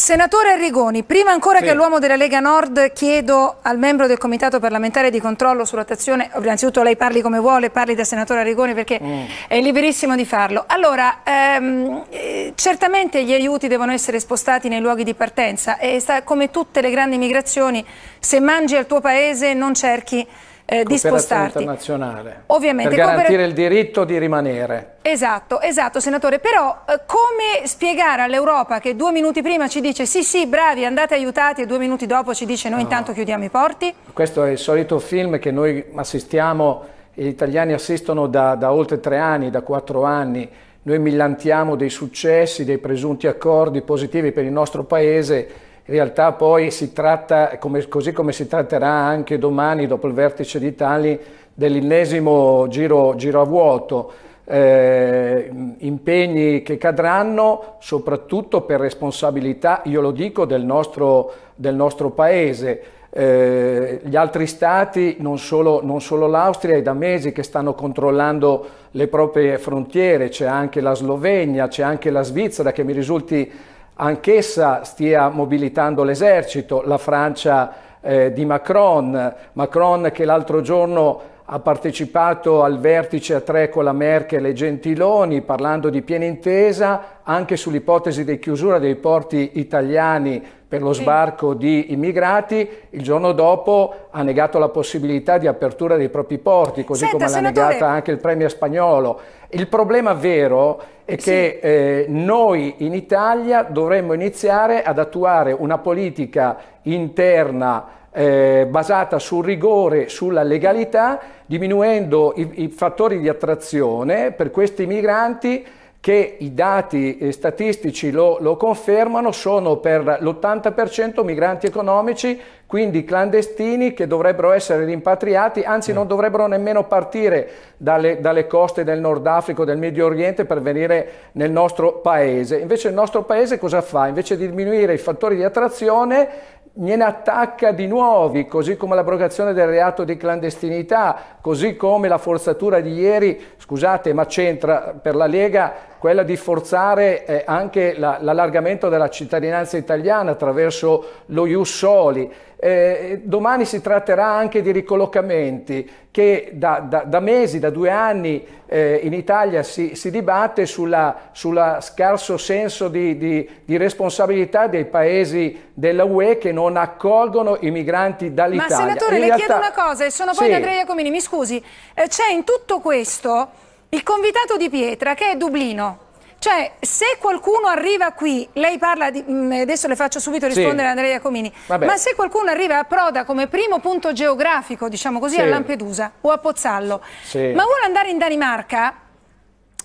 Senatore Arrigoni, prima ancora sì. che l'uomo della Lega Nord chiedo al membro del Comitato parlamentare di controllo sull'attuazione, innanzitutto lei parli come vuole, parli da senatore Arrigoni perché mm. è liberissimo di farlo. Allora, ehm, eh, certamente gli aiuti devono essere spostati nei luoghi di partenza e sta, come tutte le grandi migrazioni, se mangi al tuo paese non cerchi eh, di spostarti. internazionale. Ovviamente. Per garantire il diritto di rimanere. Esatto, esatto senatore, però eh, come spiegare all'Europa che due minuti prima ci dice sì sì bravi andate aiutati e due minuti dopo ci dice noi no. intanto chiudiamo i porti? Questo è il solito film che noi assistiamo, gli italiani assistono da, da oltre tre anni, da quattro anni, noi millantiamo dei successi, dei presunti accordi positivi per il nostro paese in realtà poi si tratta, come, così come si tratterà anche domani dopo il vertice di Tali, dell'ennesimo giro, giro a vuoto. Eh, impegni che cadranno soprattutto per responsabilità, io lo dico, del nostro, del nostro Paese. Eh, gli altri stati, non solo, non solo l'Austria, è da mesi che stanno controllando le proprie frontiere, c'è anche la Slovenia, c'è anche la Svizzera che mi risulti anch'essa stia mobilitando l'esercito, la Francia eh, di Macron, Macron che l'altro giorno ha partecipato al vertice a tre con la Merkel e Gentiloni parlando di piena intesa anche sull'ipotesi di chiusura dei porti italiani per lo sbarco di immigrati, il giorno dopo ha negato la possibilità di apertura dei propri porti, così Senta, come senatore... l'ha negata anche il premier spagnolo. Il problema vero è che sì. eh, noi in Italia dovremmo iniziare ad attuare una politica interna eh, basata sul rigore, sulla legalità, diminuendo i, i fattori di attrazione per questi migranti che i dati eh, statistici lo, lo confermano, sono per l'80% migranti economici, quindi clandestini che dovrebbero essere rimpatriati, anzi non mm. dovrebbero nemmeno partire dalle, dalle coste del Nord Africa o del Medio Oriente per venire nel nostro paese. Invece il nostro paese cosa fa? Invece di diminuire i fattori di attrazione, gliene attacca di nuovi, così come l'abrogazione del reato di clandestinità, così come la forzatura di ieri, scusate ma c'entra per la Lega quella di forzare eh, anche l'allargamento della cittadinanza italiana attraverso lo Ius Soli. Eh, domani si tratterà anche di ricollocamenti che da, da, da mesi, da due anni eh, in Italia si, si dibatte sulla, sulla, scarso senso di, di, di, responsabilità dei paesi della UE che non accolgono i migranti dall'Italia. Ma senatore, in le realtà... chiedo una cosa e sono poi sì. Andrea Comini, mi scusi. Eh, c'è in tutto questo il convitato di pietra che è Dublino cioè, se qualcuno arriva qui, lei parla di, mm, adesso le faccio subito rispondere sì. Andrea Iacomini, Vabbè. ma se qualcuno arriva a Proda come primo punto geografico, diciamo così, sì. a Lampedusa o a Pozzallo, sì. ma vuole andare in Danimarca,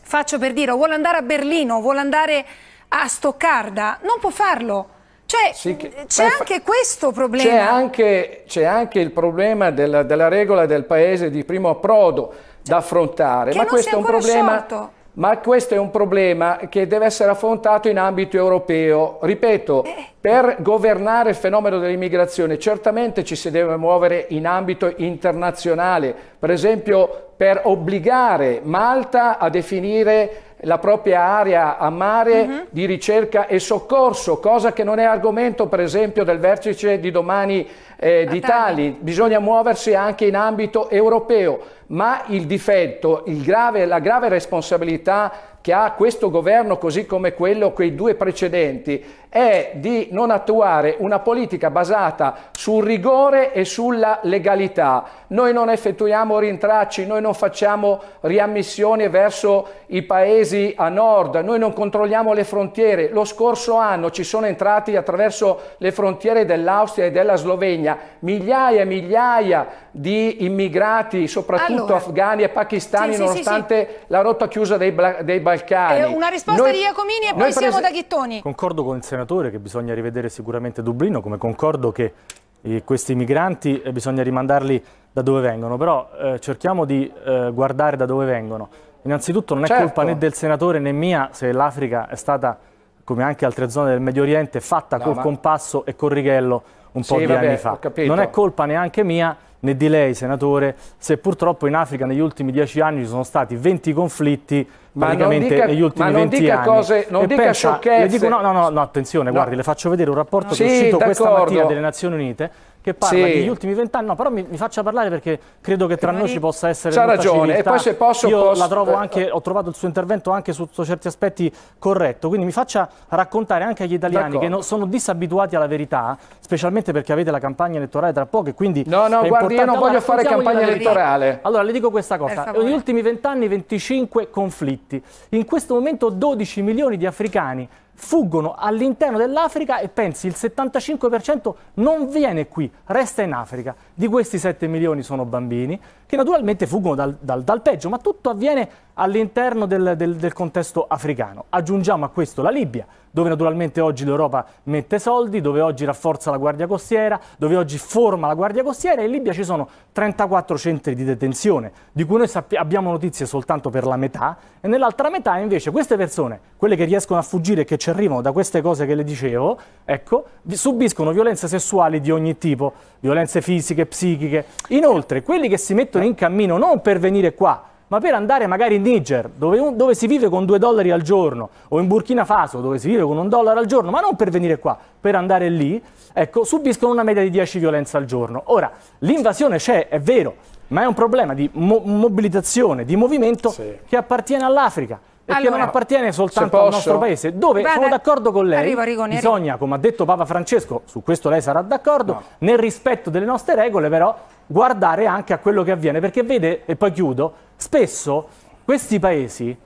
faccio per dire, o vuole andare a Berlino, vuole andare a Stoccarda, non può farlo. Cioè, sì, c'è anche questo problema. C'è anche, anche, il problema della, della, regola del paese di primo approdo da affrontare, ma questo è un problema... Sorto ma questo è un problema che deve essere affrontato in ambito europeo. Ripeto, eh. per governare il fenomeno dell'immigrazione certamente ci si deve muovere in ambito internazionale, per esempio per obbligare Malta a definire la propria area a mare uh mhm. -huh. di ricerca e soccorso, cosa che non è argomento per esempio del vertice di domani eh, di Tali. Bisogna muoversi anche in ambito europeo, ma il difetto, il grave, la grave responsabilità che ha questo governo così come quello, quei due precedenti, è di non attuare una politica basata sul rigore e sulla legalità. Noi non effettuiamo rintracci, noi non facciamo riammissioni verso i paesi a nord, noi non controlliamo le frontiere. Lo scorso anno ci sono entrati attraverso le frontiere dell'Austria e della Slovenia migliaia e migliaia di immigrati, soprattutto allora, afghani e pakistani, sì, nonostante sì, sì. la rotta chiusa dei, dei Balcani. Eh, una risposta noi, di Iacomini e poi siamo da Ghittoni. Concordo con il senatore che bisogna rivedere sicuramente Dublino, come concordo che eh, questi migranti eh, bisogna rimandarli da dove vengono, però eh, cerchiamo di eh, guardare da dove vengono. Innanzitutto non è certo. colpa né del senatore né mia se l'Africa è stata, come anche altre zone del Medio Oriente, fatta no, col ma... compasso e col righello un sì, po' di vabbè, anni fa. Non è colpa neanche mia né di lei, senatore, se purtroppo in Africa negli ultimi dieci anni ci sono stati 20 conflitti ma praticamente dica, negli ultimi 20 anni. Cose, non e dica pensa, sciocchezze. Dico, no, no, no, attenzione, no. guardi, le faccio vedere un rapporto no. che è uscito questa mattina delle Nazioni Unite che parla sì. degli ultimi vent'anni, no, però mi, mi, faccia parlare perché credo che tra noi eh, ci possa essere C'ha ragione, civiltà. e poi se posso... Io posso... la trovo eh, anche, ho trovato il suo intervento anche sotto certi aspetti corretto, quindi mi faccia raccontare anche agli italiani che no, sono disabituati alla verità, specialmente perché avete la campagna elettorale tra poco e quindi... No, no, guardi, io non allora, voglio fare campagna elettorale. Allora, le dico questa cosa, negli ultimi vent'anni 25 conflitti, in questo momento 12 milioni di africani fuggono all'interno dell'Africa e pensi il 75% non viene qui, resta in Africa. Di questi 7 milioni sono bambini, che naturalmente fuggono dal, dal, dal peggio, ma tutto avviene all'interno del, del, del contesto africano. Aggiungiamo a questo la Libia, dove naturalmente oggi l'Europa mette soldi, dove oggi rafforza la Guardia Costiera, dove oggi forma la Guardia Costiera e in Libia ci sono 34 centri di detenzione, di cui noi abbiamo notizie soltanto per la metà, e nell'altra metà invece queste persone, quelle che riescono a fuggire e che ci arrivano da queste cose che le dicevo, ecco, subiscono violenze sessuali di ogni tipo, violenze fisiche, caratteristiche psichiche. Inoltre, quelli che si mettono in cammino non per venire qua, ma per andare magari in Niger, dove, dove, si vive con due dollari al giorno, o in Burkina Faso, dove si vive con un dollaro al giorno, ma non per venire qua, per andare lì, ecco, subiscono una media di 10 violenze al giorno. Ora, l'invasione c'è, è vero, ma è un problema di mo mobilitazione, di movimento sì. che appartiene all'Africa e allora, che non appartiene soltanto al nostro paese, dove Vada, sono d'accordo con lei, arrivo, arrivo, bisogna, come ha detto Papa Francesco, su questo lei sarà d'accordo, no. nel rispetto delle nostre regole però guardare anche a quello che avviene, perché vede, e poi chiudo, spesso questi paesi,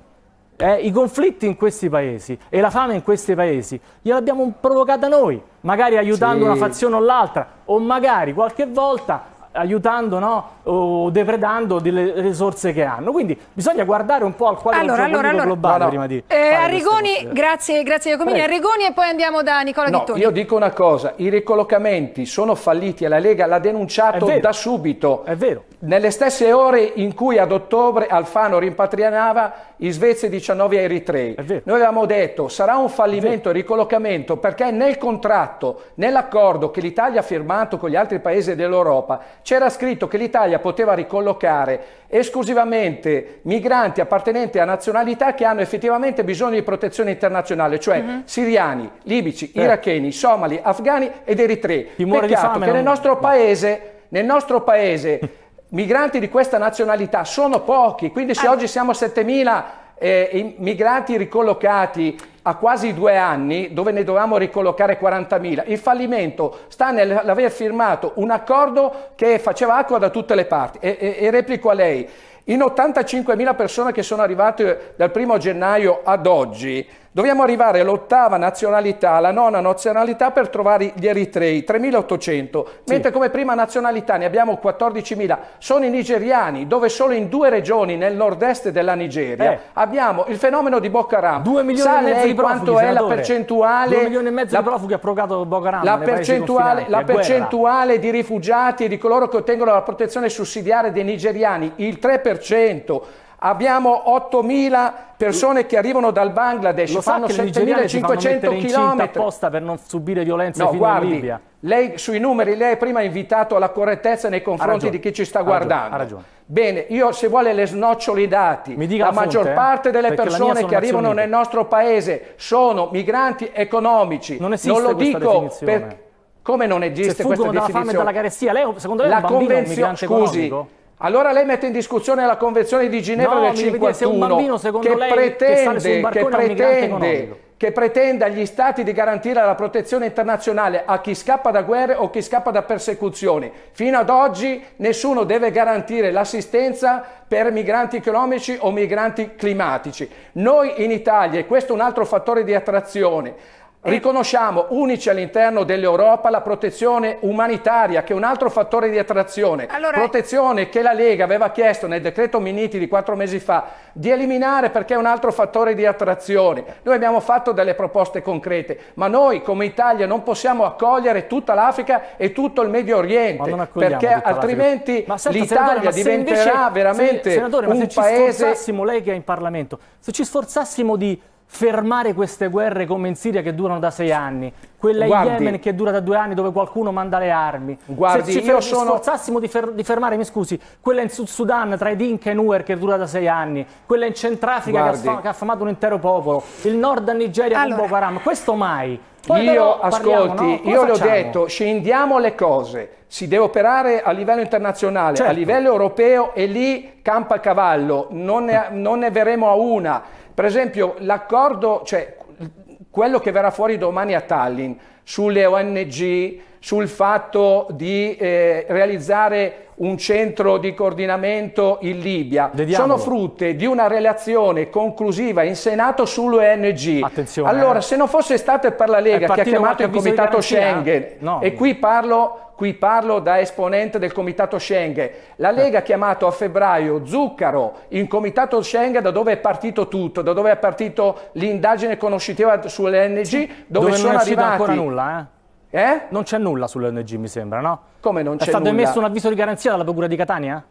eh, i conflitti in questi paesi e la fame in questi paesi gliel'abbiamo provocata noi, magari aiutando sì. una fazione o l'altra, o magari qualche volta aiutando no? o depredando delle risorse che hanno. Quindi bisogna guardare un po' al quadro allora, allora, allora, globale allora. prima di... Eh, Arrigoni, grazie, grazie Giacomini. Arrigoni e poi andiamo da Nicola Vittorio. no, Io dico una cosa, i ricollocamenti sono falliti e la Lega l'ha denunciato da subito. È vero. Nelle stesse ore in cui ad ottobre Alfano rimpatrianava in Svezia 19 a Eritrei. Noi avevamo detto sarà un fallimento il ricollocamento perché nel contratto, nell'accordo che l'Italia ha firmato con gli altri paesi dell'Europa, c'era scritto che l'Italia poteva ricollocare esclusivamente migranti appartenenti a nazionalità che hanno effettivamente bisogno di protezione internazionale, cioè mm-hmm. siriani, libici, eh. iracheni, somali, afghani ed eritrei. Peccato che nel nostro paese nel nostro paese migranti di questa nazionalità sono pochi, quindi se ah. oggi siamo a 7.000 eh, migranti ricollocati a quasi due anni, dove ne dovevamo ricollocare 40.000, il fallimento sta nell'aver firmato un accordo che faceva acqua da tutte le parti. e, e, e replico a lei, in 85.000 persone che sono arrivate dal primo gennaio ad oggi, Dobbiamo arrivare all'ottava nazionalità, alla nona nazionalità per trovare gli eritrei, 3.800, mentre come prima nazionalità ne abbiamo 14.000. Sono i nigeriani, dove solo in due regioni nel nord-est della Nigeria eh. abbiamo il fenomeno di Boccaram. 2 milioni Sa e mezzo di profughi, quanto è la percentuale? 2 milioni e mezzo la, di profughi ha provocato Boccaram. La percentuale, la percentuale di rifugiati e di coloro che ottengono la protezione sussidiaria dei nigeriani, il 3%. Abbiamo 8.000 persone che arrivano dal Bangladesh, Lo fanno 7.500 km. apposta per non subire violenze no, fino guardi, in Libia. Lei sui numeri, lei prima ha invitato alla correttezza nei confronti di chi ci sta ha guardando. Ragione, ha ragione. Bene, io se vuole le snoccioli dati. la, la fonte, maggior eh, parte delle persone che arrivano nel nostro paese sono migranti economici. Non esiste non lo dico perché come non esiste questa definizione? Se fuggono dalla fame e dalla carestia, lei secondo lei la è un bambino, un migrante scusi, economico? Allora lei mette in discussione la Convenzione di Ginevra no, del 51 che, pretende, che, che, pretende, che pretende agli stati di garantire la protezione internazionale a chi scappa da guerre o chi scappa da persecuzioni. Fino ad oggi nessuno deve garantire l'assistenza per migranti economici o migranti climatici. Noi in Italia, e questo è un altro fattore di attrazione, eh. Riconosciamo unici all'interno dell'Europa la protezione umanitaria che è un altro fattore di attrazione, allora... protezione che la Lega aveva chiesto nel decreto Miniti di quattro mesi fa di eliminare perché è un altro fattore di attrazione. Noi abbiamo fatto delle proposte concrete, ma noi come Italia non possiamo accogliere tutta l'Africa e tutto il Medio Oriente perché altrimenti l'Italia diventerà invece, veramente se, senatore, un paese... Lei che è in Parlamento, se ci sforzassimo di fermare queste guerre come in Siria che durano da sei anni, quella guardi, in Yemen che dura da due anni dove qualcuno manda le armi, guardi, se ci fer- sono... sforzassimo di, fer- di, fermare, mi scusi, quella in Sud Sudan tra Edinca e Nuer che dura da sei anni, quella in Centrafrica che, ha, che ha, affamato un intero popolo, il nord a Nigeria allora... con Boko Haram, questo mai. Poi io, parliamo, ascolti, no? io le ho detto, scendiamo le cose, si deve operare a livello internazionale, certo. a livello europeo e lì campa a cavallo, non ne, certo. non ne verremo a una. Per esempio l'accordo, cioè quello che verrà fuori domani a Tallinn sulle ONG, sul fatto di eh, realizzare un centro di coordinamento in Libia, Vediamolo. sono frutte di una relazione conclusiva in Senato sull'ONG. Attenzione. Allora, eh. se non fosse stato per la Lega che ha chiamato il Comitato Schengen, eh? no. e qui parlo Qui parlo da esponente del comitato Schengen. La Lega ha chiamato a febbraio Zuccaro in comitato Schengen da dove è partito tutto, da dove è partita l'indagine conoscitiva sull'ONG, sì, dove, dove sono non è arrivati... ancora nulla, eh? Eh? Non c'è nulla sull'ONG, mi sembra, no? Come non c'è nulla? È stato nulla? emesso un avviso di garanzia dalla Procura di Catania?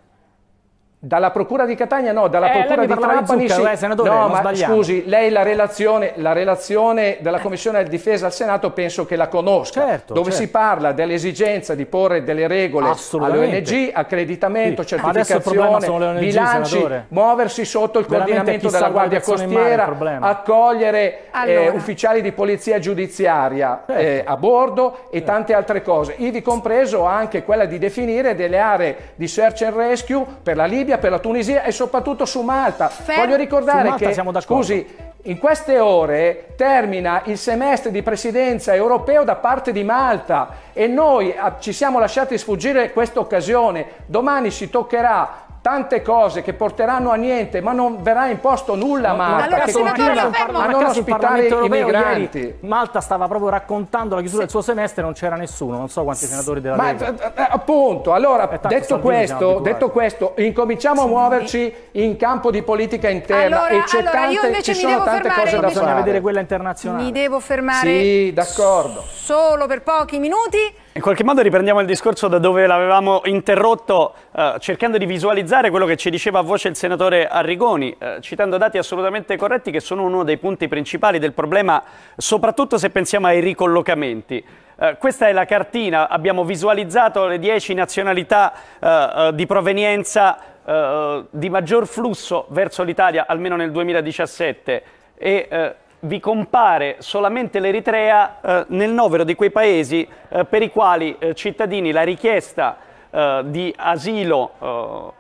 Dalla Procura di Catania no, dalla eh, Procura di Trapani sì. eh, senatore, no, ma sbagliamo. scusi, lei la relazione, la relazione della Commissione di Difesa al Senato penso che la conosca, certo, dove certo. si parla dell'esigenza di porre delle regole all'ONG, accreditamento, sì. certificazione, ONG, bilanci, senatore. muoversi sotto il coordinamento della Guardia Costiera, mare, accogliere eh, allora. eh, ufficiali di polizia giudiziaria eh, certo. a bordo e certo. tante altre cose, ivi compreso anche quella di definire delle aree di search and rescue per la Libia Libia, per la Tunisia e soprattutto su Malta. Fer- Voglio ricordare Malta che, scusi, in queste ore termina il semestre di presidenza europeo da parte di Malta e noi ah, ci siamo lasciati sfuggire questa occasione. Domani si toccherà tante cose che porteranno a niente, ma non verrà imposto nulla a Malta, allora, che continua a non ospitare i migranti. Ieri, Malta stava proprio raccontando la chiusura sì. del suo semestre, non c'era nessuno, non so quanti senatori della ma, Lega. Eh, eh, eh, appunto, allora, detto questo, detto, questo, incominciamo a muoverci in campo di politica interna allora, e c'è allora, tante, ci sono tante cose da fare. Bisogna vedere quella internazionale. Mi devo fermare sì, d'accordo. solo per pochi minuti. In qualche modo riprendiamo il discorso da dove l'avevamo interrotto eh, cercando di visualizzare quello che ci diceva a voce il senatore Arrigoni, eh, citando dati assolutamente corretti che sono uno dei punti principali del problema, soprattutto se pensiamo ai ricollocamenti. Eh, questa è la cartina, abbiamo visualizzato le 10 nazionalità eh, eh, di provenienza eh, di maggior flusso verso l'Italia, almeno nel 2017, e, vi compare solamente l'Eritrea eh, nel novero di quei paesi eh, per i quali eh, cittadini la richiesta eh, di asilo eh,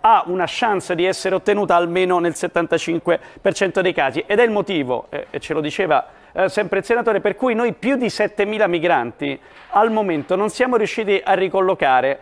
ha una chance di essere ottenuta almeno nel 75% dei casi. Ed è il motivo, eh, e ce lo diceva sempre il senatore, per cui noi più di 7.000 migranti al momento non siamo riusciti a ricollocare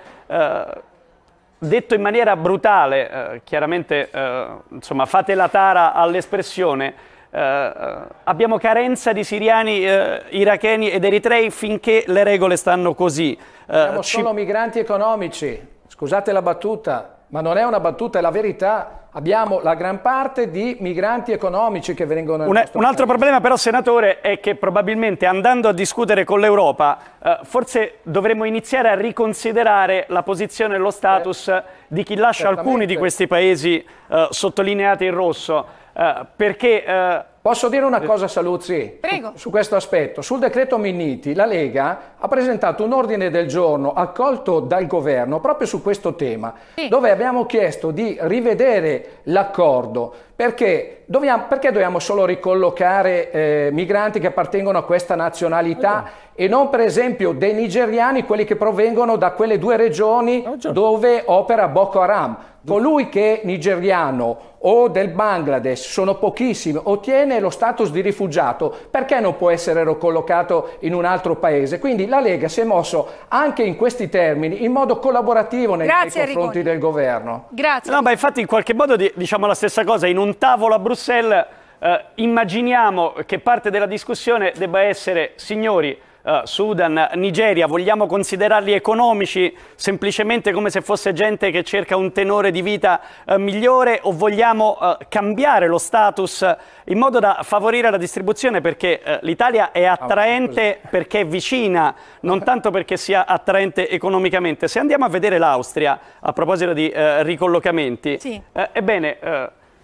detto in maniera brutale, eh, chiaramente eh, insomma, fate la tara all'espressione, eh, abbiamo carenza di siriani, eh, iracheni ed eritrei finché le regole stanno così. Siamo eh, ci... solo migranti economici, scusate la battuta, ma non è una battuta, è la verità abbiamo la gran parte di migranti economici che vengono... Un, un altro problema però, senatore, è che probabilmente andando a discutere con l'Europa eh, forse dovremmo iniziare a riconsiderare la posizione e lo status eh, di chi lascia alcuni di questi paesi eh, sottolineati in rosso. Eh, perché... Uh... Posso dire una eh, cosa, Saluzzi? Prego. Su questo aspetto. Sul decreto Minniti, la Lega ha presentato un ordine del giorno accolto dal governo proprio su questo tema, sì. dove abbiamo chiesto di rivedere l'accordo. Perché dobbiamo, perché dobbiamo solo ricollocare eh, migranti che appartengono a questa nazionalità okay. e non, per esempio, dei nigeriani, quelli che provengono da quelle due regioni oh, dove opera Boko Haram? Colui che è nigeriano o del Bangladesh, sono pochissimi, ottiene lo status di rifugiato, perché non può essere collocato in un altro paese? Quindi la Lega si è mosso anche in questi termini, in modo collaborativo nei, Grazie, nei confronti Rigoni. del governo. Grazie. No, ma infatti in qualche modo diciamo la stessa cosa, in un tavolo a Bruxelles eh, immaginiamo che parte della discussione debba essere, signori, eh, Sudan, Nigeria, vogliamo considerarli economici semplicemente come se fosse gente che cerca un tenore di vita eh, migliore o vogliamo eh, cambiare lo status eh, in modo da favorire la distribuzione perché eh, l'Italia è ah, attraente perché è vicina, non tanto perché sia attraente economicamente. Se andiamo a vedere l'Austria, a proposito di eh, ricollocamenti, sì. ebbene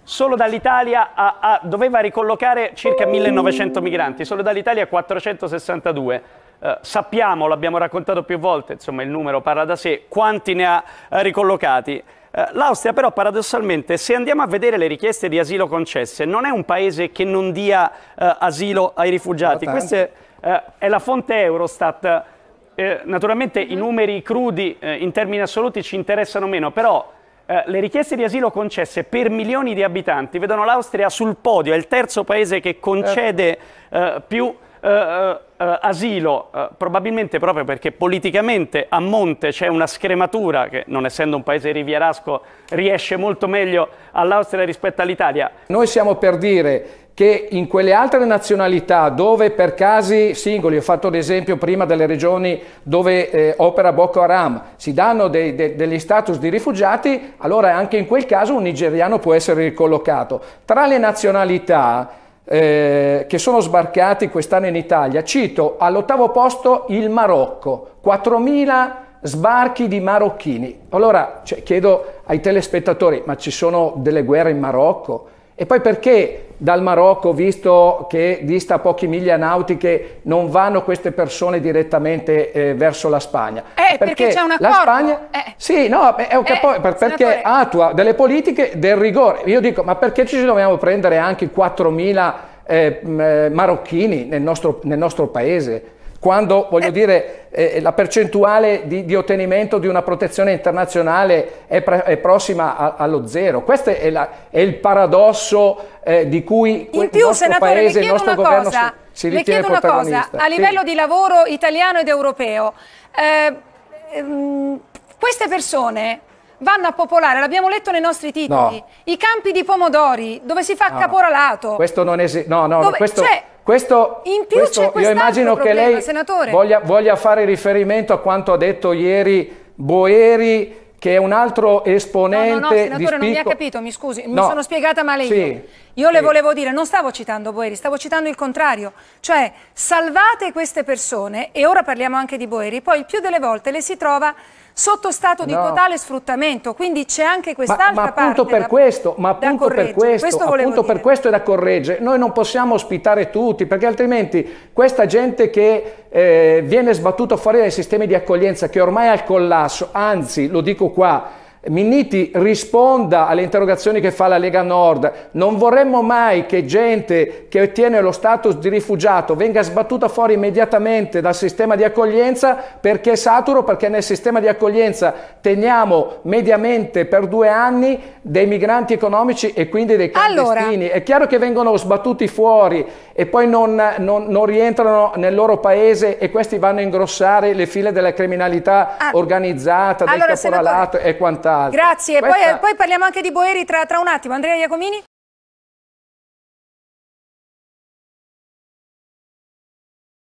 solo dall'Italia a, a, doveva ricollocare circa 1900 migranti, solo dall'Italia 462. Eh, sappiamo, l'abbiamo raccontato più volte, insomma il numero parla da sé, quanti ne ha eh, ricollocati. Eh, L'Austria però paradossalmente, se andiamo a vedere le richieste di asilo concesse, non è un paese che non dia eh, asilo ai rifugiati. No, Questa eh, è la fonte Eurostat. Eh, naturalmente i numeri crudi in termini assoluti ci interessano meno, però eh, le richieste di asilo concesse per milioni di abitanti vedono l'Austria sul podio, è il terzo paese che concede eh, più eh, eh, eh asilo, probabilmente proprio perché politicamente a monte c'è una scrematura che non essendo un paese rivierasco riesce molto meglio all'Austria rispetto all'Italia. Noi siamo per dire che in quelle altre nazionalità dove per casi singoli, ho fatto l'esempio prima delle regioni dove eh, opera Boko Haram, si danno dei, de, degli status di rifugiati, allora anche in quel caso un nigeriano può essere ricollocato. Tra le nazionalità eh, che sono sbarcati quest'anno in Italia, cito all'ottavo posto il Marocco, 4.000 sbarchi di marocchini. Allora cioè, chiedo ai telespettatori, ma ci sono delle guerre in Marocco? E poi perché dal Marocco, visto che dista pochi miglia nautiche, non vanno queste persone direttamente eh, verso la Spagna? Eh, perché, perché c'è un accordo. La Spagna, eh. Sì, no, è un eh, capo, eh, perché senatore. attua delle politiche del rigore. Io dico, ma perché ci dobbiamo prendere anche 4.000 eh, eh, marocchini nel nostro, nel nostro paese? quando voglio eh. dire eh, eh, la percentuale di, di, ottenimento di una protezione internazionale è, pre, è prossima a, allo zero. Questo è, la, è il paradosso eh, di cui In più, il nostro senatore, paese, il nostro governo cosa, si, si Le chiedo una cosa, a livello sì. di lavoro italiano ed europeo, eh, ehm, queste persone vanno a popolare, l'abbiamo letto nei nostri titoli, no. i campi di pomodori dove si fa no, caporalato. Questo non esiste, no, no, dove, questo... Cioè, questo, In più questo, io immagino problema, che lei senatore. voglia, voglia fare riferimento a quanto ha detto ieri Boeri che è un altro esponente no, no, no, senatore, spicco... non mi ha capito, mi scusi, no. mi sono spiegata male io. Sì, io le sì. volevo dire, non stavo citando Boeri, stavo citando il contrario, cioè salvate queste persone, e ora parliamo anche di Boeri, poi il più delle volte le si trova sotto stato di no. totale sfruttamento, quindi c'è anche quest'altra ma, ma appunto parte per da, questo, ma appunto per questo, questo appunto per questo è da correggere. Noi non possiamo ospitare tutti, perché altrimenti questa gente che eh, viene sbattuta fuori dai sistemi di accoglienza che ormai è al collasso, anzi, lo dico qua, Minniti risponda alle interrogazioni che fa la Lega Nord. Non vorremmo mai che gente che ottiene lo status di rifugiato venga sbattuta fuori immediatamente dal sistema di accoglienza perché è saturo, perché nel sistema di accoglienza teniamo mediamente per due anni dei migranti economici e quindi dei clandestini. Allora. È chiaro che vengono sbattuti fuori e poi non, non, non, rientrano nel loro paese e questi vanno a ingrossare le file della criminalità ah. organizzata, del allora, caporalato senatore. e quant'altro tutt'altro. Grazie, Questa... poi, eh, poi, parliamo anche di Boeri tra, tra un attimo. Andrea Iacomini?